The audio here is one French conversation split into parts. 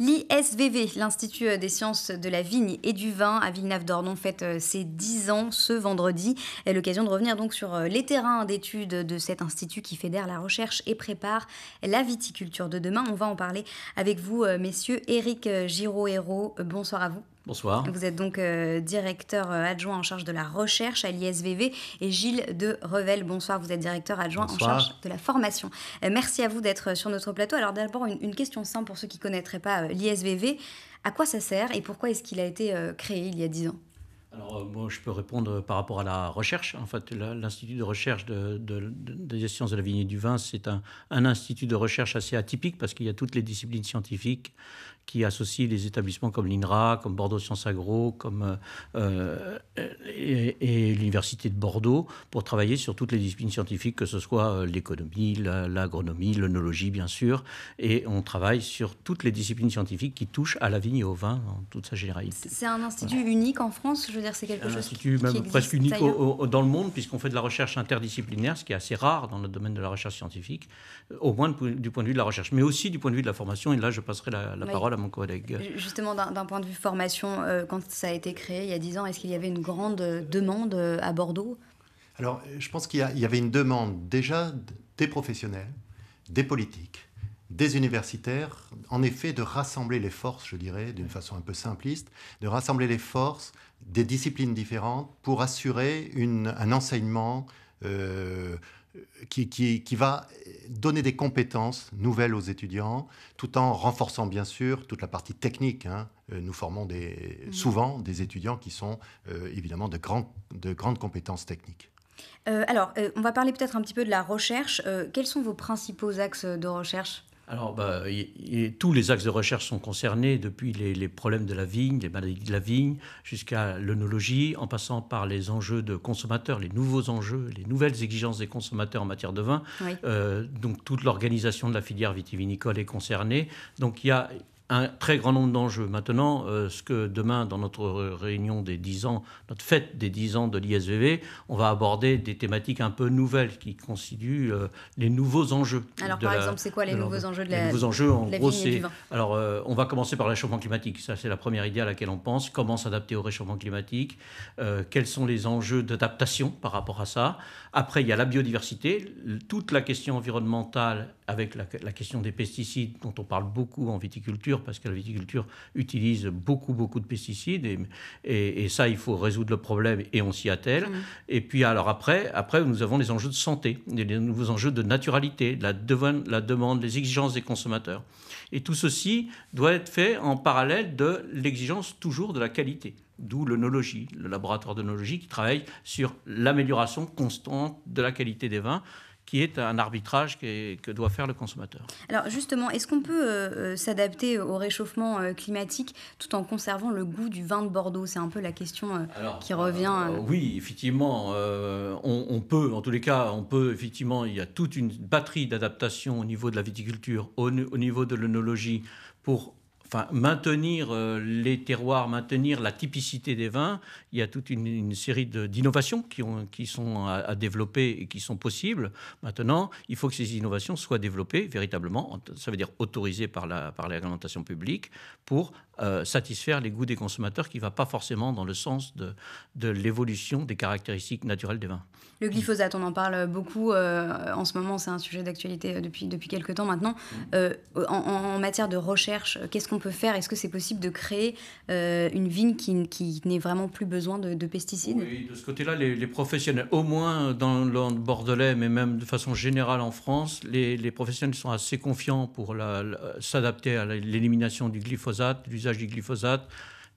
L'ISVV, l'Institut des sciences de la vigne et du vin à Villeneuve-d'Ornon, fête euh, ses 10 ans ce vendredi. L'occasion de revenir donc sur euh, les terrains d'études de cet institut qui fédère la recherche et prépare la viticulture de demain. On va en parler avec vous, euh, messieurs. Eric Giraud-Hérault, bonsoir à vous. Bonsoir. Vous êtes donc euh, directeur euh, adjoint en charge de la recherche à l'ISVV et Gilles de Revel. Bonsoir, vous êtes directeur adjoint en charge de la formation. Euh, merci à vous d'être sur notre plateau. Alors d'abord, une, question simple pour ceux qui ne connaîtraient pas l'ISVV. À quoi ça sert et pourquoi est-ce qu'il a été créé il y a dix ans alors, moi, je peux répondre par rapport à la recherche. En fait, l'Institut de recherche des sciences de la vigne et du vin, c'est un, institut de recherche assez atypique parce qu'il y a toutes les disciplines scientifiques, qui associe les établissements comme l'INRA, comme Bordeaux Sciences Agro, comme euh, euh, et, l'Université de Bordeaux pour travailler sur toutes les disciplines scientifiques, que ce soit euh, l'économie, l'agronomie, l'onologie bien sûr, et on travaille sur toutes les disciplines scientifiques qui touchent à la vigne et au vin en toute sa généralité. C'est un institut unique en France, je veux dire, c'est quelque un chose institut même presque unique dans le monde puisqu'on fait de la recherche interdisciplinaire, ce qui est assez rare dans le domaine de la recherche scientifique, au moins du point de vue de la recherche, mais aussi du point de vue de la formation. Et là, je passerai la, parole à mon collègue. Justement, d'un point de vue formation, euh, quand ça a été créé il y a 10 ans, est-ce qu'il y avait une grande euh, demande euh, à Bordeaux Alors, je pense qu'il y, avait une demande déjà des professionnels, des politiques, des universitaires, en effet, de rassembler les forces, je dirais, d'une façon un peu simpliste, de rassembler les forces des disciplines différentes pour assurer un enseignement qui, va donner des compétences nouvelles aux étudiants, tout en renforçant bien sûr toute la partie technique. Hein. Euh, nous formons mhm. souvent des étudiants qui sont euh, évidemment de, grandes compétences techniques. Euh, alors, on va parler peut-être un petit peu de la recherche. quels sont vos principaux axes de recherche alors, bah, tous les axes de recherche sont concernés, depuis les, problèmes de la vigne, les maladies de la vigne, jusqu'à l'œnologie, en passant par les enjeux de consommateurs, les nouveaux enjeux, les nouvelles exigences des consommateurs en matière de vin. Euh, donc, toute l'organisation de la filière vitivinicole est concernée. Donc, il y a un très grand nombre d'enjeux. Maintenant, euh, ce que demain, dans notre réunion des 10 ans, notre fête des 10 ans de l'ISVV, on va aborder des thématiques un peu nouvelles qui constituent euh, les nouveaux enjeux. Alors, par exemple, c'est quoi les nouveaux enjeux de la Les nouveaux enjeux, en gros, c'est. Alors, euh, on va commencer par le réchauffement climatique. Ça, c'est la première idée à laquelle on pense. Comment s'adapter au réchauffement climatique Quels sont les enjeux d'adaptation par rapport à ça Après, il y a la biodiversité, toute la question environnementale avec la, question des pesticides dont on parle beaucoup en viticulture, parce que la viticulture utilise beaucoup, beaucoup de pesticides, et, ça, il faut résoudre le problème, et on s'y attelle. Mmh. Et puis, alors après, après, nous avons les enjeux de santé, les, nouveaux enjeux de naturalité, la, demande, les exigences des consommateurs. Et tout ceci doit être fait en parallèle de l'exigence toujours de la qualité d'où l'onologie, le laboratoire d'onologie, qui travaille sur l'amélioration constante de la qualité des vins qui est un arbitrage que doit faire le consommateur. Alors justement, est-ce qu'on peut euh, euh, s'adapter au réchauffement euh, climatique tout en conservant le goût du vin de Bordeaux C'est un peu la question qui revient. oui, effectivement, on, peut, en tous les cas, on peut, effectivement, il y a toute une batterie d'adaptations au niveau de la viticulture, au, au niveau de l'onologie pour maintenir euh, les terroirs, maintenir la typicité des vins. Il y a toute une, série d'innovations qui, sont à, développer et qui sont possibles. Maintenant, il faut que ces innovations soient développées véritablement, ça veut dire autorisées par la, par la publique, pour euh, satisfaire les goûts des consommateurs qui ne va pas forcément dans le sens de, de l'évolution des caractéristiques naturelles des vins. Le glyphosate, on en parle beaucoup euh, en ce moment, c'est un sujet d'actualité euh, depuis, depuis quelques temps maintenant. Mm. en, matière de recherche, qu'est-ce qu'on peut faire Est-ce que c'est possible de créer une vigne qui, qui n'ait vraiment plus besoin de, pesticides Oui, de ce côté-là, les, professionnels, au moins dans le bordelais, mais même de façon générale en France, les, les professionnels sont assez confiants pour s'adapter à l'élimination du glyphosate, du glyphosate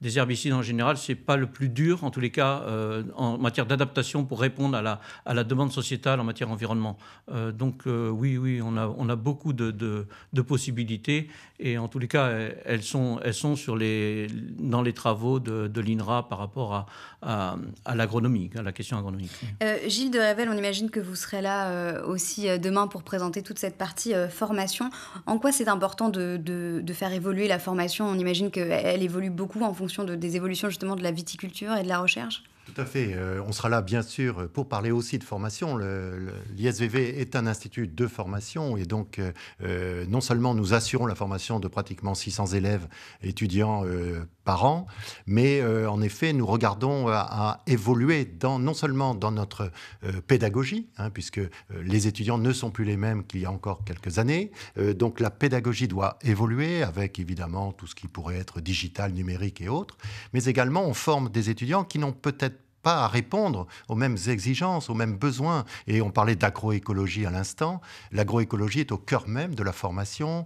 des herbicides en général, ce n'est pas le plus dur, en tous les cas, euh, en matière d'adaptation pour répondre à la, à la, demande sociétale en matière environnement. Euh, donc euh, oui, oui, on a, on a beaucoup de, de, possibilités et en tous les cas, elles sont, elles sont sur les, dans les travaux de, l'INRA par rapport à, à, l'agronomie, à la question agronomique. Gilles de Rével, on imagine que vous serez là aussi demain pour présenter toute cette partie formation. En quoi c'est important de, de faire évoluer la formation On imagine qu'elle évolue beaucoup en fonction de, des évolutions justement de la viticulture et de la recherche tout à fait. Euh, on sera là, bien sûr, pour parler aussi de formation. L'ISVV est un institut de formation et donc euh, euh, non seulement nous assurons la formation de pratiquement 600 élèves étudiants par an, mais en effet, nous regardons à, évoluer dans, non seulement dans notre pédagogie, hein, puisque les étudiants ne sont plus les mêmes qu'il y a encore quelques années. donc la pédagogie doit évoluer avec évidemment tout ce qui pourrait être digital, numérique et autres, mais également on forme des étudiants qui n'ont peut-être pas à répondre aux mêmes exigences, aux mêmes besoins. Et on parlait d'agroécologie à l'instant. L'agroécologie est au cœur même de la formation,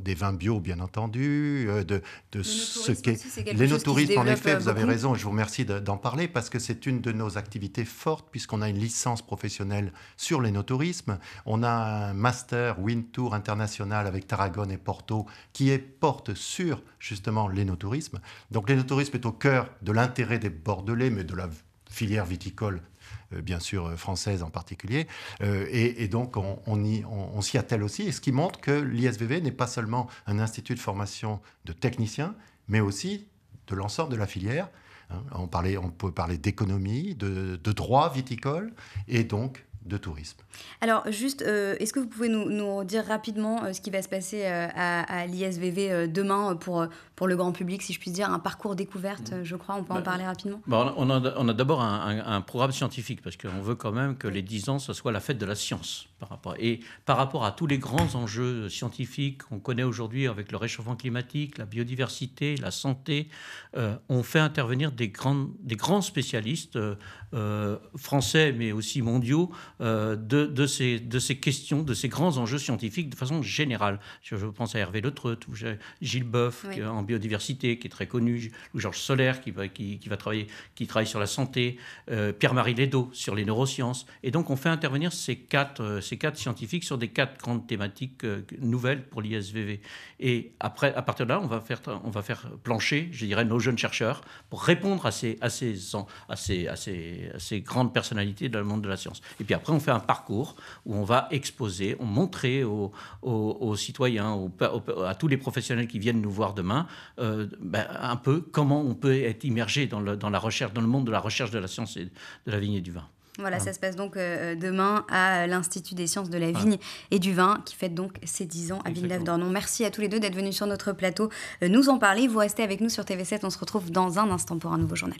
des vins bio, bien entendu, euh, de, ce qu'est... L'énotourisme, en effet, vous euh, avez raison, je vous remercie d'en parler, parce que c'est une de nos activités fortes, puisqu'on a une licence professionnelle sur l'énotourisme. On a un master Wind Tour international avec Tarragone et Porto, qui est porte sur, justement, l'énotourisme. Donc l'énotourisme est au cœur de l'intérêt des Bordelais, mais de la filière viticole euh, bien sûr euh, française en particulier. Euh, et, donc on, y, on, s'y attelle aussi, et ce qui montre que l'ISVV n'est pas seulement un institut de formation de techniciens, mais aussi de l'ensemble de la filière. Hein, on, parlait, on peut parler d'économie, de, droit viticole, et donc de tourisme. Alors juste, est-ce que vous pouvez nous, nous dire rapidement ce qui va se passer à, à l'ISVV demain pour, pour le grand public, si je puis dire, un parcours découverte, mm. je crois. On peut en bah, parler rapidement bah, On a, d'abord un, programme scientifique, parce qu'on veut quand même que les 10 ans, ce soit la fête de la science. Par rapport, et par rapport à tous les grands enjeux scientifiques qu'on connaît aujourd'hui avec le réchauffement climatique, la biodiversité, la santé, euh, on fait intervenir des, grands, des grands spécialistes euh, euh, français, mais aussi mondiaux, de, ces, de ces questions, de ces grands enjeux scientifiques de façon générale. Je, pense à Hervé Le Gilles Boeuf, en biodiversité, qui est très connu, Georges Solaire, qui va, qui, va travailler, qui travaille sur la santé, euh, Pierre-Marie Ledo, sur les neurosciences. Et donc, on fait intervenir ces quatre, euh, ces quatre scientifiques sur des quatre grandes thématiques euh, nouvelles pour l'ISVV. Et après, à partir de là, on va faire, on va faire plancher, je dirais, nos jeunes chercheurs pour répondre à ces, ces, ces, grandes personnalités dans le monde de la science. Et puis après, on fait un parcours où on va exposer, on montrer aux, citoyens, à tous les professionnels qui viennent nous voir demain, euh, ben, un peu comment on peut être immergé dans, le, la recherche, dans le monde de la recherche de la science et de la vigne et du vin. Voilà, ça se passe donc euh, euh, demain à l'Institut des sciences de la vigne et du vin qui fête donc ses 10 ans à Villeneuve-d'Ornon. Merci à tous les deux d'être venus sur notre plateau nous en parler. Vous restez avec nous sur TV7, on se retrouve dans un instant pour un nouveau journal.